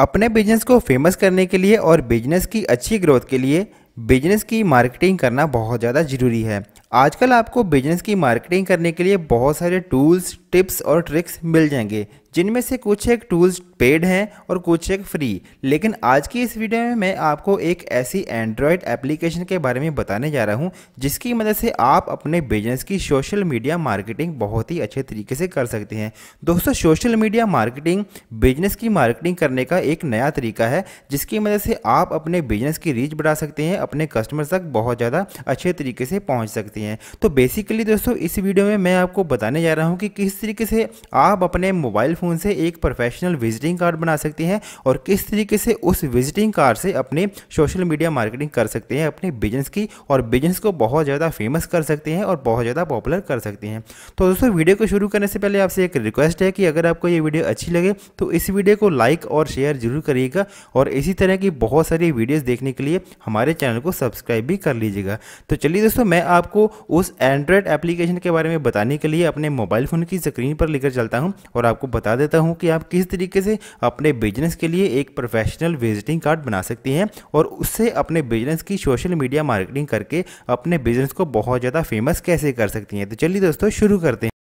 अपने बिजनेस को फेमस करने के लिए और बिजनेस की अच्छी ग्रोथ के लिए बिजनेस की मार्केटिंग करना बहुत ज़्यादा ज़रूरी है आजकल आपको बिजनेस की मार्केटिंग करने के लिए बहुत सारे टूल्स टिप्स और ट्रिक्स मिल जाएंगे जिनमें से कुछ एक टूल्स पेड हैं और कुछ एक फ्री लेकिन आज की इस वीडियो में मैं आपको एक ऐसी एंड्रॉयड एप्लीकेशन के बारे में बताने जा रहा हूं जिसकी मदद से आप अपने बिजनेस की सोशल मीडिया मार्केटिंग बहुत ही अच्छे तरीके से कर सकते हैं दोस्तों सोशल मीडिया मार्केटिंग बिजनेस की मार्केटिंग करने का एक नया तरीका है जिसकी मदद से आप अपने बिजनेस की रीच बढ़ा सकते हैं अपने कस्टमर तक बहुत ज़्यादा अच्छे तरीके से पहुँच सकते हैं तो बेसिकली दोस्तों इस वीडियो में मैं आपको बताने जा रहा हूँ कि किस तरीके से आप अपने मोबाइल फ़ोन से एक प्रोफेशनल विजिटिंग कार्ड बना सकते हैं और किस तरीके से उस विजिटिंग कार्ड से अपने सोशल मीडिया मार्केटिंग कर सकते हैं अपने बिजनेस की और बिजनेस को बहुत ज़्यादा फेमस कर सकते हैं और बहुत ज़्यादा पॉपुलर कर सकते हैं तो दोस्तों वीडियो को शुरू करने से पहले आपसे एक रिक्वेस्ट है कि अगर आपको ये वीडियो अच्छी लगे तो इस वीडियो को लाइक और शेयर जरूर करिएगा और इसी तरह की बहुत सारी वीडियोज़ देखने के लिए हमारे चैनल को सब्सक्राइब भी कर लीजिएगा तो चलिए दोस्तों मैं आपको उस एंड्रॉयड एप्लीकेशन के बारे में बताने के लिए अपने मोबाइल फ़ोन की स्क्रीन पर लेकर चलता हूँ और आपको बता बता देता हूँ कि आप किस तरीके से अपने बिजनेस के लिए एक प्रोफेशनल विजिटिंग कार्ड बना सकती हैं और उससे अपने बिजनेस की सोशल मीडिया मार्केटिंग करके अपने बिजनेस को बहुत ज़्यादा फेमस कैसे कर सकती हैं तो चलिए दोस्तों शुरू करते हैं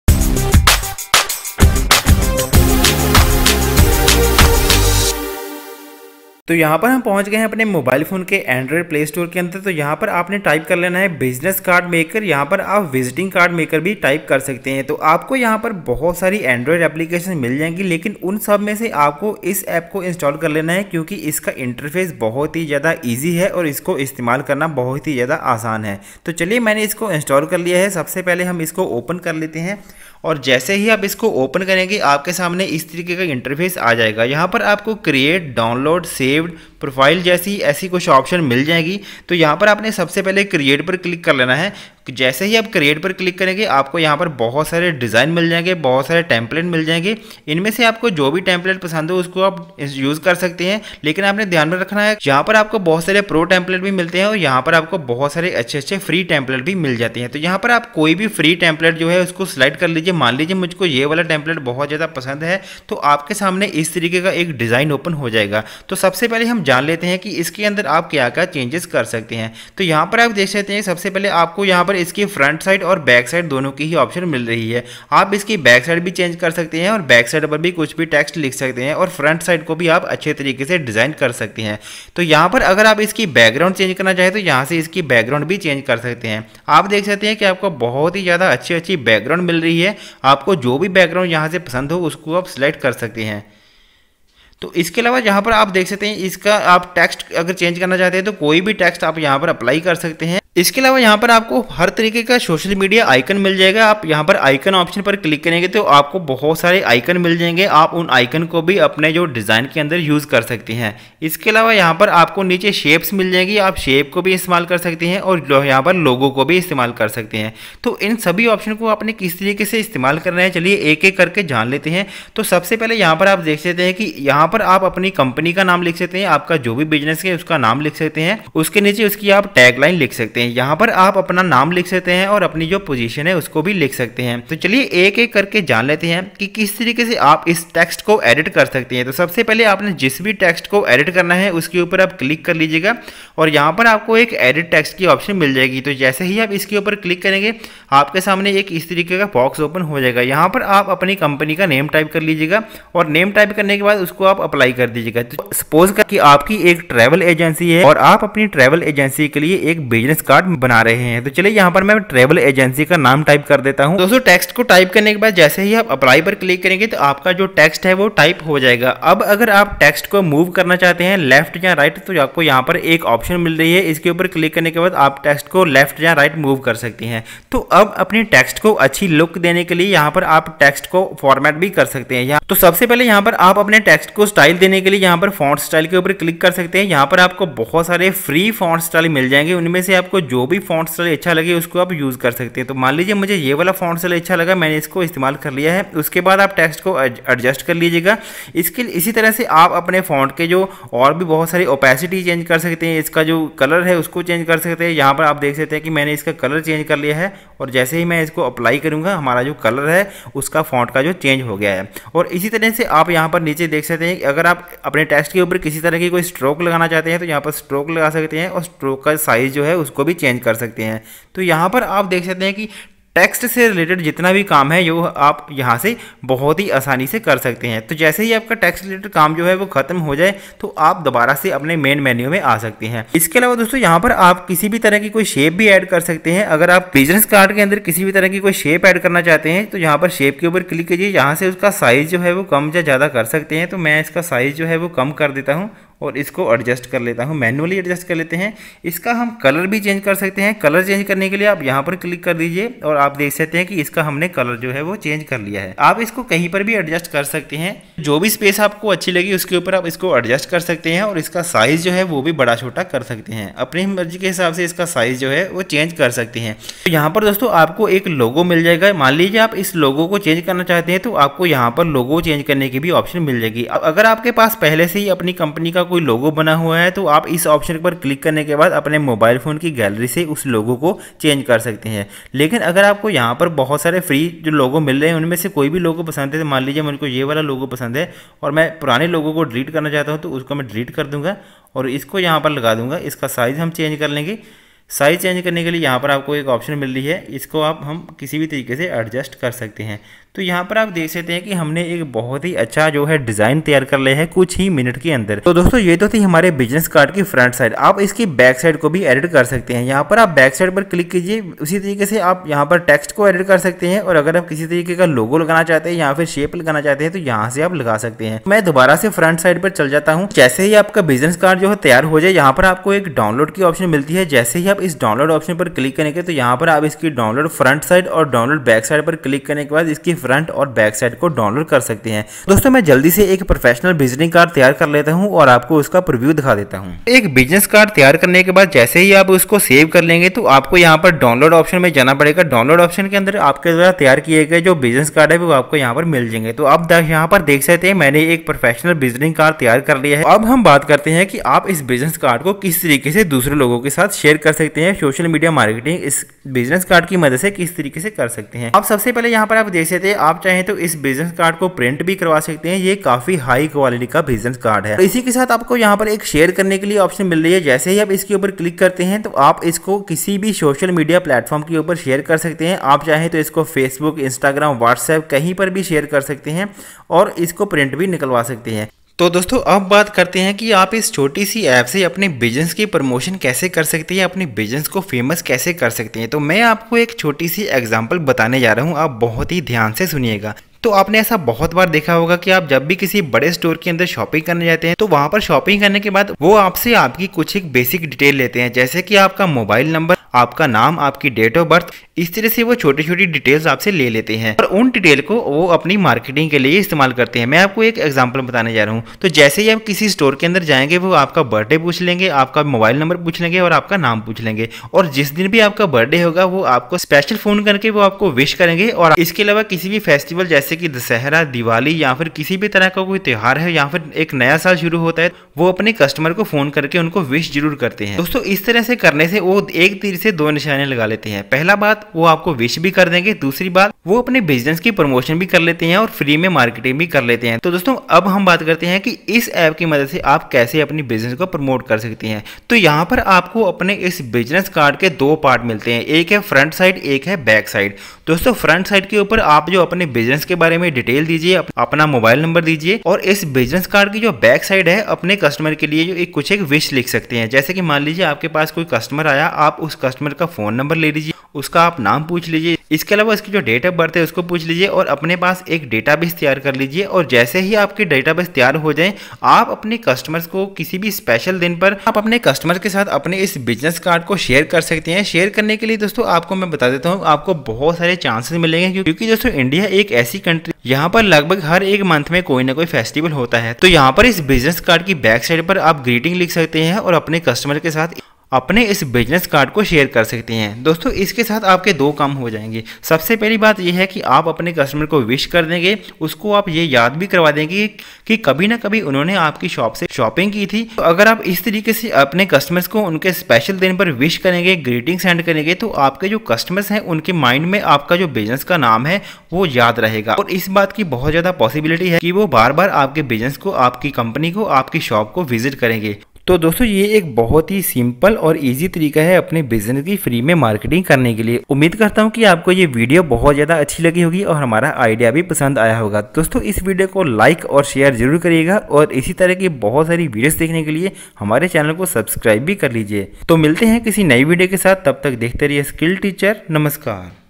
तो यहाँ पर हम पहुँच गए हैं अपने मोबाइल फ़ोन के एंड्रॉयड प्ले स्टोर के अंदर तो यहाँ पर आपने टाइप कर लेना है बिजनेस कार्ड मेकर यहाँ पर आप विजिटिंग कार्ड मेकर भी टाइप कर सकते हैं तो आपको यहाँ पर बहुत सारी एंड्रॉयड एप्लीकेशन मिल जाएंगी लेकिन उन सब में से आपको इस ऐप को इंस्टॉल कर लेना है क्योंकि इसका इंटरफेस बहुत ही ज़्यादा ईजी है और इसको इस्तेमाल करना बहुत ही ज़्यादा आसान है तो चलिए मैंने इसको इंस्टॉल कर लिया है सबसे पहले हम इसको ओपन कर लेते हैं और जैसे ही आप इसको ओपन करेंगे आपके सामने इस तरीके का इंटरफेस आ जाएगा यहाँ पर आपको क्रिएट डाउनलोड सेव्ड प्रोफाइल जैसी ऐसी कुछ ऑप्शन मिल जाएगी तो यहाँ पर आपने सबसे पहले क्रिएट पर क्लिक कर लेना है जैसे ही आप क्रिएट पर क्लिक करेंगे आपको यहाँ पर बहुत सारे डिज़ाइन मिल जाएंगे बहुत सारे टैंपलेट मिल जाएंगे इनमें से आपको जो भी टैंपलेट पसंद हो उसको आप यूज़ कर सकते हैं लेकिन आपने ध्यान में रखना है यहाँ पर आपको बहुत सारे प्रो टैंपलेट भी मिलते हैं और यहाँ पर आपको बहुत सारे अच्छे अच्छे फ्री टैंपलेट भी मिल जाते हैं तो यहाँ पर आप कोई भी फ्री टेम्पलेट जो है उसको सिलेक्ट कर लीजिए मान लीजिए मुझको ये वाला टैंपलेट बहुत ज़्यादा पसंद है तो आपके सामने इस तरीके का एक डिज़ाइन ओपन हो जाएगा तो सबसे पहले हम जान लेते हैं कि इसके अंदर आप क्या क्या चेंजेस कर सकते हैं तो यहाँ पर आप देख सकते हैं सबसे पहले आपको यहाँ पर इसकी फ्रंट साइड और बैक साइड दोनों की ही ऑप्शन मिल रही है आप इसकी बैक साइड भी चेंज कर सकते हैं और बैक साइड पर भी कुछ भी टेक्स्ट लिख सकते हैं और फ्रंट साइड को भी आप अच्छे तरीके से डिज़ाइन कर सकते हैं तो यहाँ पर अगर आप इसकी बैकग्राउंड चेंज करना चाहें तो यहाँ से इसकी बैकग्राउंड भी चेंज कर सकते हैं आप देख सकते हैं कि आपको बहुत ही ज़्यादा अच्छी अच्छी बैकग्राउंड मिल रही है आपको जो भी बैकग्राउंड यहाँ से पसंद हो उसको आप सिलेक्ट कर सकते हैं तो इसके अलावा यहाँ पर आप देख सकते हैं इसका आप टेक्स्ट अगर चेंज करना चाहते हैं तो कोई भी टेक्स्ट आप यहाँ पर अप्लाई कर सकते हैं इसके अलावा यहाँ पर आपको हर तरीके का सोशल मीडिया आइकन मिल जाएगा आप यहाँ पर आइकन ऑप्शन पर क्लिक करेंगे तो आपको बहुत सारे आइकन मिल जाएंगे आप उन आइकन को भी अपने जो डिज़ाइन के अंदर यूज़ कर सकते हैं इसके अलावा यहाँ पर आपको नीचे शेप्स मिल जाएंगी आप शेप को भी इस्तेमाल कर सकते हैं और यहाँ पर लोगों को भी इस्तेमाल कर सकते हैं तो इन सभी ऑप्शन को आपने किस तरीके से इस्तेमाल करना है चलिए एक एक करके जान लेते हैं तो सबसे पहले यहाँ पर आप देख सकते हैं कि यहाँ पर आप अपनी कंपनी का नाम लिख सकते हैं आपका जो भी बिजनेस है उसका नाम लिख सकते हैं उसके नीचे उसकी आप टैगलाइन लिख सकते हैं हैं यहाँ पर आप अपना नाम लिख सकते हैं और अपनी जो पोजीशन है उसको भी लिख सकते हैं तो चलिए एक एक करके जान लेते हैं कि किस तरीके से आप इस टेक्स्ट को एडिट कर सकते हैं तो सबसे पहले आपने जिस भी टेक्स्ट को एडिट करना है उसके ऊपर आप क्लिक कर लीजिएगा और यहाँ पर आपको एक एडिट टेक्स्ट की ऑप्शन मिल जाएगी तो जैसे ही आप इसके ऊपर क्लिक करेंगे आपके सामने एक इस तरीके का बॉक्स ओपन हो जाएगा यहाँ पर आप अपनी कंपनी का नेम टाइप कर लीजिएगा और नेम टाइप करने के बाद उसको आप अप्लाई कर दीजिएगा सपोज तो कर कि आपकी एक ट्रैवल एजेंसी है और आप अपनी ट्रैवल एजेंसी के लिए एक बिजनेस कार्ड बना रहे हैं तो चलिए यहाँ पर मैं ट्रेवल एजेंसी का नाम टाइप कर देता हूँ दोस्तों टेक्स्ट को टाइप करने के बाद जैसे ही आप अप्लाई पर क्लिक करेंगे तो आपका जो टेक्स्ट है वो टाइप हो जाएगा अब अगर आप टेक्स्ट को मूव करना चाहते हैं लेफ्ट या राइट तो आपको यहाँ पर एक ऑप्शन मिल रही है इसके ऊपर क्लिक करने के बाद आप टेक्स्ट को लेफ्ट या राइट मूव कर सकते हैं तो अब अपने टेक्स्ट को अच्छी लुक देने के लिए यहाँ पर आप टेक्स्ट को फॉर्मेट भी कर सकते हैं तो सबसे पहले यहाँ पर आप अपने टेक्स्ट को स्टाइल देने के लिए यहाँ पर फॉन्ट स्टाइल के ऊपर क्लिक कर सकते हैं यहाँ पर आपको बहुत सारे फ्री फॉन्ट स्टाइल मिल जाएंगे उनमें से आपको जो भी फॉन्ट स्टाइल अच्छा लगे उसको आप यूज़ कर सकते हैं तो मान लीजिए मुझे ये वाला फॉन्ट स्टाइल अच्छा लगा मैंने इसको इस्तेमाल कर लिया है उसके बाद आप टेक्स्ट को एडजस्ट कर लीजिएगा इसके इसी तरह से आप अपने फॉन्ट के जो और भी बहुत सारी ओपेसिटी चेंज कर सकते हैं इसका जो कलर है उसको चेंज कर सकते हैं यहाँ पर आप देख सकते हैं कि मैंने इसका कलर चेंज कर लिया है और जैसे ही मैं इसको अप्लाई करूँगा हमारा जो कलर है उसका फॉन्ट का जो चेंज हो गया है और इसी तरह से आप यहाँ पर नीचे देख सकते हैं कि अगर आप अपने टेक्स्ट के ऊपर किसी तरह की कोई स्ट्रोक लगाना चाहते हैं तो यहाँ पर स्ट्रोक लगा सकते हैं और स्ट्रोक का साइज़ जो है उसको भी भी चेंज कर सकते हैं तो यहाँ पर आप देख सकते हैं कि टेक्स्ट से रिलेटेड जितना भी काम है जो आप यहाँ से बहुत ही आसानी से कर सकते हैं तो जैसे ही आपका टेक्स्ट रिलेटेड काम जो है वो खत्म हो जाए तो आप दोबारा से अपने मेन मेन्यू में आ सकते हैं इसके अलावा दोस्तों यहाँ पर आप किसी भी तरह की कोई शेप भी ऐड कर सकते हैं अगर आप बिजनेस कार्ड के अंदर किसी भी तरह की कोई शेप ऐड करना चाहते हैं तो यहाँ पर शेप के ऊपर क्लिक कीजिए यहाँ से उसका साइज़ जो है वो कम या ज़्यादा कर सकते हैं तो मैं इसका साइज़ जो है वो कम कर देता हूँ और इसको एडजस्ट कर लेता हूँ मैनुअली एडजस्ट कर लेते हैं इसका हम कलर भी चेंज कर सकते हैं कलर चेंज करने के लिए आप यहाँ पर क्लिक कर दीजिए और आप देख सकते हैं कि इसका हमने कलर जो है वो चेंज कर लिया है आप इसको कहीं पर भी एडजस्ट कर सकते हैं जो भी स्पेस आपको अच्छी लगी उसके ऊपर आप इसको एडजस्ट कर सकते हैं और इसका साइज़ जो है वो भी बड़ा छोटा कर सकते हैं अपनी मर्जी के हिसाब से इसका साइज़ जो है वो चेंज कर सकते हैं तो यहाँ पर दोस्तों आपको एक लोगो मिल जाएगा मान लीजिए आप इस लोगो को चेंज करना चाहते हैं तो आपको यहाँ पर लोगो चेंज करने की भी ऑप्शन मिल जाएगी अगर आपके पास पहले से ही अपनी कंपनी का कोई लोगो बना हुआ है तो आप इस ऑप्शन पर क्लिक करने के बाद अपने मोबाइल फ़ोन की गैलरी से उस लोगो को चेंज कर सकते हैं लेकिन अगर आपको यहाँ पर बहुत सारे फ्री जो लोगो मिल रहे हैं उनमें से कोई भी लोगो पसंद है तो मान लीजिए मुझको ये वाला लोगो पसंद है और मैं पुराने लोगों को डिलीट करना चाहता हूँ तो उसको मैं डिलीट कर दूँगा और इसको यहाँ पर लगा दूँगा इसका साइज़ हम चेंज कर लेंगे साइज़ चेंज करने के लिए यहाँ पर आपको एक ऑप्शन मिल रही है इसको आप हम किसी भी तरीके से एडजस्ट कर सकते हैं तो यहाँ पर आप देख सकते हैं कि हमने एक बहुत ही अच्छा जो है डिज़ाइन तैयार कर लिया है कुछ ही मिनट के अंदर तो दोस्तों ये तो थी हमारे बिजनेस कार्ड की फ्रंट साइड आप इसकी बैक साइड को भी एडिट कर सकते हैं यहाँ पर आप बैक साइड पर क्लिक कीजिए उसी तरीके से आप यहाँ पर टेक्स्ट को एडिट कर सकते हैं और अगर आप किसी तरीके का लोगो लगाना चाहते हैं या फिर शेप लगाना चाहते हैं तो यहाँ से आप लगा सकते हैं मैं दोबारा से फ्रंट साइड पर चल जाता हूँ जैसे ही आपका बिजनेस कार्ड जो है तैयार हो जाए यहाँ पर आपको एक डाउनलोड की ऑप्शन मिलती है जैसे ही आप इस डाउनलोड ऑप्शन पर क्लिक करेंगे तो यहाँ पर आप इसकी डाउनलोड फ्रंट साइड और डाउनलोड बैक साइड पर क्लिक करने के बाद इसकी फ्रंट और बैक साइड को डाउनलोड कर सकते हैं दोस्तों मैं जल्दी से एक प्रोफेशनल बिजनेस कार्ड तैयार कर लेता हूँ और आपको उसका प्रिव्यू दिखा देता हूँ एक बिजनेस कार्ड तैयार करने के बाद जैसे ही आप उसको सेव कर लेंगे तो आपको यहाँ पर डाउनलोड ऑप्शन में जाना पड़ेगा डाउनलोड ऑप्शन के अंदर आपके द्वारा तैयार किए गए जो बिजनेस कार्ड है वो आपको यहाँ पर मिल जाएंगे तो आप यहाँ पर देख सकते हैं मैंने एक प्रोफेशनल बिजनेस कार्ड तैयार कर लिया है अब हम बात करते हैं कि आप इस बिजनेस कार्ड को किस तरीके से दूसरे लोगों के साथ शेयर कर सकते हैं सोशल मीडिया मार्केटिंग इस बिजनेस कार्ड की मदद से किस तरीके से कर सकते हैं आप सबसे पहले यहाँ पर आप देख सकते हैं आप चाहें तो इस बिजनेस कार्ड को प्रिंट भी करवा सकते हैं ये काफ़ी हाई क्वालिटी का बिजनेस कार्ड है इसी के साथ आपको यहाँ पर एक शेयर करने के लिए ऑप्शन मिल रही है जैसे ही आप इसके ऊपर क्लिक करते हैं तो आप इसको किसी भी सोशल मीडिया प्लेटफॉर्म के ऊपर शेयर कर सकते हैं आप चाहें तो इसको फेसबुक इंस्टाग्राम व्हाट्सएप कहीं पर भी शेयर कर सकते हैं और इसको प्रिंट भी निकलवा सकते हैं तो दोस्तों अब बात करते हैं कि आप इस छोटी सी ऐप से अपने बिजनेस की प्रमोशन कैसे कर सकते हैं अपने बिजनेस को फेमस कैसे कर सकते हैं तो मैं आपको एक छोटी सी एग्जांपल बताने जा रहा हूं आप बहुत ही ध्यान से सुनिएगा तो आपने ऐसा बहुत बार देखा होगा कि आप जब भी किसी बड़े स्टोर के अंदर शॉपिंग करने जाते हैं तो वहां पर शॉपिंग करने के बाद वो आपसे आपकी कुछ एक बेसिक डिटेल लेते हैं जैसे कि आपका मोबाइल नंबर आपका नाम आपकी डेट ऑफ बर्थ इस तरह से वो छोटी छोटी डिटेल्स आपसे ले लेते हैं और उन डिटेल को वो अपनी मार्केटिंग के लिए इस्तेमाल करते हैं मैं आपको एक एग्जाम्पल बताने जा रहा हूँ तो जैसे ही आप किसी स्टोर के अंदर जाएंगे वो आपका बर्थडे पूछ लेंगे आपका मोबाइल नंबर पूछ लेंगे और आपका नाम पूछ लेंगे और जिस दिन भी आपका बर्थडे होगा वो आपको स्पेशल फोन करके वो आपको विश करेंगे और इसके अलावा किसी भी फेस्टिवल जैसे जैसे कि दशहरा दिवाली या फिर किसी भी तरह का कोई त्यौहार है या फिर एक नया साल शुरू होता है वो अपने कस्टमर को फ़ोन करके उनको विश जरूर करते हैं दोस्तों इस तरह से करने से वो एक तीर से दो निशाने लगा लेते हैं पहला बात वो आपको विश भी कर देंगे दूसरी बात वो अपने बिजनेस की प्रमोशन भी कर लेते हैं और फ्री में मार्केटिंग भी कर लेते हैं तो दोस्तों अब हम बात करते हैं कि इस ऐप की मदद से आप कैसे अपनी बिजनेस को प्रमोट कर सकते हैं तो यहाँ पर आपको अपने इस बिजनेस कार्ड के दो पार्ट मिलते हैं एक है फ्रंट साइड एक है बैक साइड दोस्तों फ्रंट साइड के ऊपर आप जो अपने बिजनेस के बारे में डिटेल दीजिए अपना मोबाइल नंबर दीजिए और इस बिजनेस कार्ड की जो बैक साइड है अपने कस्टमर के लिए जो एक कुछ एक विश लिख सकते हैं जैसे कि मान लीजिए आपके पास कोई कस्टमर आया आप उस कस्टमर का फोन नंबर ले लीजिए उसका आप नाम पूछ लीजिए इसके अलावा इसकी जो डेट ऑफ बर्थ है उसको पूछ लीजिए और अपने पास एक डेटाबेस तैयार कर लीजिए और जैसे ही आपकी डेटाबेस तैयार हो जाए आप अपने कस्टमर्स को किसी भी स्पेशल दिन पर आप अपने कस्टमर के साथ अपने इस बिजनेस कार्ड को शेयर कर सकते हैं शेयर करने के लिए दोस्तों आपको मैं बता देता हूँ आपको बहुत सारे चांसेस मिलेंगे क्योंकि दोस्तों इंडिया एक ऐसी कंट्री यहाँ पर लगभग हर एक मंथ में कोई ना कोई फेस्टिवल होता है तो यहाँ पर इस बिजनेस कार्ड की बैक साइड पर आप ग्रीटिंग लिख सकते हैं और अपने कस्टमर के साथ अपने इस बिजनेस कार्ड को शेयर कर सकते हैं दोस्तों इसके साथ आपके दो काम हो जाएंगे सबसे पहली बात यह है कि आप अपने कस्टमर को विश कर देंगे उसको आप ये याद भी करवा देंगे कि कभी ना कभी उन्होंने आपकी शॉप से शॉपिंग की थी तो अगर आप इस तरीके से अपने कस्टमर्स को उनके स्पेशल दिन पर विश करेंगे ग्रीटिंग सेंड करेंगे तो आपके जो कस्टमर्स हैं उनके माइंड में आपका जो बिजनेस का नाम है वो याद रहेगा और इस बात की बहुत ज़्यादा पॉसिबिलिटी है कि वो बार बार आपके बिजनेस को आपकी कंपनी को आपकी शॉप को विजिट करेंगे तो दोस्तों ये एक बहुत ही सिंपल और इजी तरीका है अपने बिजनेस की फ्री में मार्केटिंग करने के लिए उम्मीद करता हूँ कि आपको ये वीडियो बहुत ज़्यादा अच्छी लगी होगी और हमारा आइडिया भी पसंद आया होगा दोस्तों इस वीडियो को लाइक और शेयर जरूर करिएगा और इसी तरह की बहुत सारी वीडियोस देखने के लिए हमारे चैनल को सब्सक्राइब भी कर लीजिए तो मिलते हैं किसी नई वीडियो के साथ तब तक देखते रहिए स्किल टीचर नमस्कार